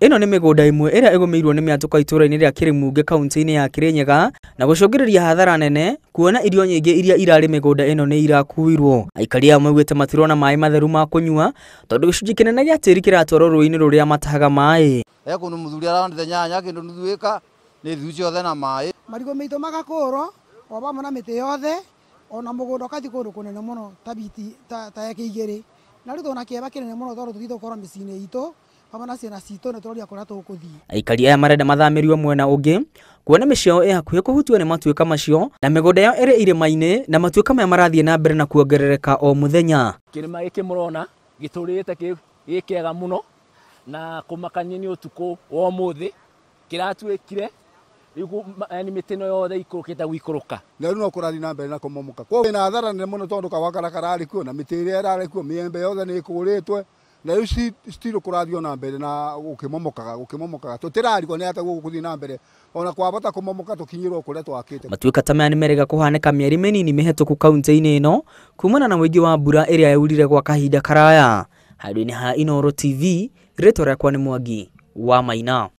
ĩno nĩ mĩgũnda ĩmwe ĩrĩa ĩgũmĩirwo nĩ mĩatũka itũra-inĩ rĩa Kĩrĩmunge kaunti-inĩ ya Kĩrĩnyaga na gũcũngĩrĩria hathara nene kuona irio nyingĩ iria irarĩ mĩgũnda ĩno nĩ irakuirwo. Aikari aya maugĩte matirona maĩ matheru ma kũnyua tondũ gĩcunjĩ kĩnene gĩa tĩri kĩratwarwo rũĩ-inĩ rũrĩa matahaga maĩ. Ekũndũ mũthuri arandĩte nyanya kĩndũ nuthu ĩka nĩ thiu ciothe na maĩ. Marigũ meito magakũrwo o pamwe na mĩtĩ yothe ona mũgũnda ũgathiĩ kũndũ kũnene mũno ta biti ta eka igĩrĩ na rĩu tũna kĩeha kĩnene mũno tondũ tũthiĩ tũkorwo mĩciĩ-inĩ itũ na na aikari aya marenda mathamirio mwena ungi kuona mĩciĩ yao ĩ hakuhĩ ni matuika macio na mĩgũnda yao ĩrĩ irĩma-inĩ na matuika maya marathiĩ na mbere na kuongerereka o muthenya kirima gĩkĩ murona giturite gĩ kĩega mũno na kũmakania nĩ ũtukũ wa ũmũthĩ kĩratuĩkire rĩu yani mĩtĩ ĩno yothe ikũrũkĩte gũikũrũka na rĩu no kũrathiĩ na mbere na kũmomoka kwoguo na hathara nene mũno tondũ kawakarakara arĩ kuo na mĩtĩ ĩrĩa ĩrarĩ kuo mĩembe yothe nĩ ĩkũrĩtwe na rä u citiro kå rathiä ona mbere na gå kä momokaga gå kä momokaga tå tä rarigwo nä atagå gå thiä na mbere ona kwabata kå momoka tå kinyä rwo kå rä a twakä te matuä ta maya nä merega kå hanä mä hetå mĩhetũku kauntä-inä ä no kumana na ingä wa mbura ĩrĩa yaurire gwa kahinda karaya handå inä ha inoro tv rä akwa nä mwangi wa maina